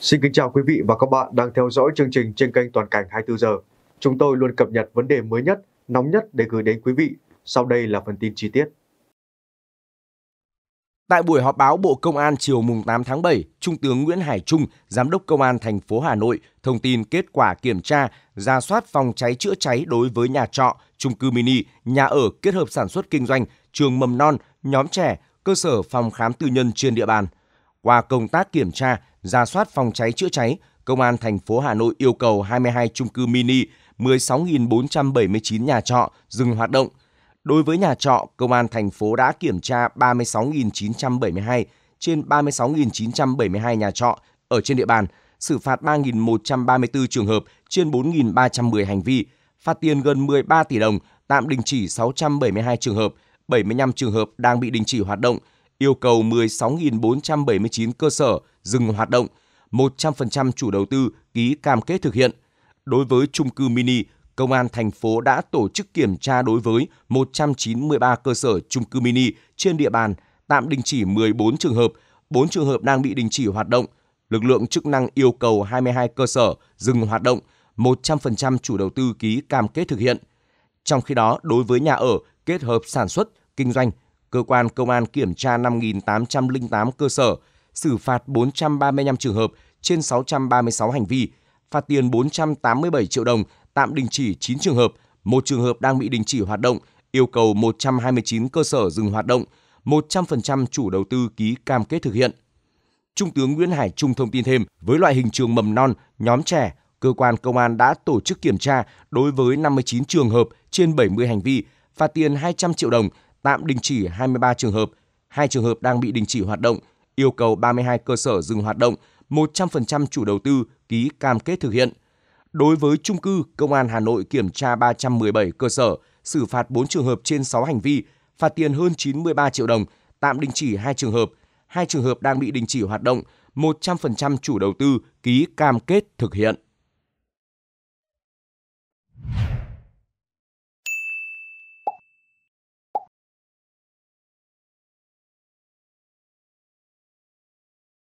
Xin kính chào quý vị và các bạn đang theo dõi chương trình trên kênh Toàn cảnh 24 giờ. Chúng tôi luôn cập nhật vấn đề mới nhất, nóng nhất để gửi đến quý vị. Sau đây là phần tin chi tiết. Tại buổi họp báo Bộ Công an chiều mùng 8 tháng 7, Trung tướng Nguyễn Hải Trung, Giám đốc Công an thành phố Hà Nội thông tin kết quả kiểm tra, ra soát phòng cháy chữa cháy đối với nhà trọ, chung cư mini, nhà ở kết hợp sản xuất kinh doanh, trường mầm non, nhóm trẻ, cơ sở phòng khám tư nhân trên địa bàn. Qua công tác kiểm tra, ra soát phòng cháy chữa cháy, Công an thành phố Hà Nội yêu cầu 22 chung cư mini, 16.479 nhà trọ dừng hoạt động. Đối với nhà trọ, Công an thành phố đã kiểm tra 36.972 trên 36.972 nhà trọ ở trên địa bàn, xử phạt 3.134 trường hợp trên 4.310 hành vi, phạt tiền gần 13 tỷ đồng, tạm đình chỉ 672 trường hợp, 75 trường hợp đang bị đình chỉ hoạt động, yêu cầu 16.479 cơ sở dừng hoạt động, 100% chủ đầu tư ký cam kết thực hiện. Đối với chung cư mini, Công an thành phố đã tổ chức kiểm tra đối với 193 cơ sở chung cư mini trên địa bàn, tạm đình chỉ 14 trường hợp, 4 trường hợp đang bị đình chỉ hoạt động. Lực lượng chức năng yêu cầu 22 cơ sở dừng hoạt động, 100% chủ đầu tư ký cam kết thực hiện. Trong khi đó, đối với nhà ở kết hợp sản xuất, kinh doanh, cơ quan công an kiểm tra 5.808 cơ sở, xử phạt 435 trường hợp trên 636 hành vi, phạt tiền 487 triệu đồng, tạm đình chỉ 9 trường hợp, một trường hợp đang bị đình chỉ hoạt động, yêu cầu 129 cơ sở dừng hoạt động, 100% chủ đầu tư ký cam kết thực hiện. Trung tướng Nguyễn Hải Trung thông tin thêm, với loại hình trường mầm non, nhóm trẻ, cơ quan công an đã tổ chức kiểm tra đối với 59 trường hợp trên 70 hành vi, phạt tiền 200 triệu đồng, tạm đình chỉ 23 trường hợp, hai trường hợp đang bị đình chỉ hoạt động, yêu cầu 32 cơ sở dừng hoạt động, 100% chủ đầu tư ký cam kết thực hiện. Đối với trung cư, Công an Hà Nội kiểm tra 317 cơ sở, xử phạt 4 trường hợp trên 6 hành vi, phạt tiền hơn 93 triệu đồng, tạm đình chỉ 2 trường hợp, 2 trường hợp đang bị đình chỉ hoạt động, 100% chủ đầu tư ký cam kết thực hiện.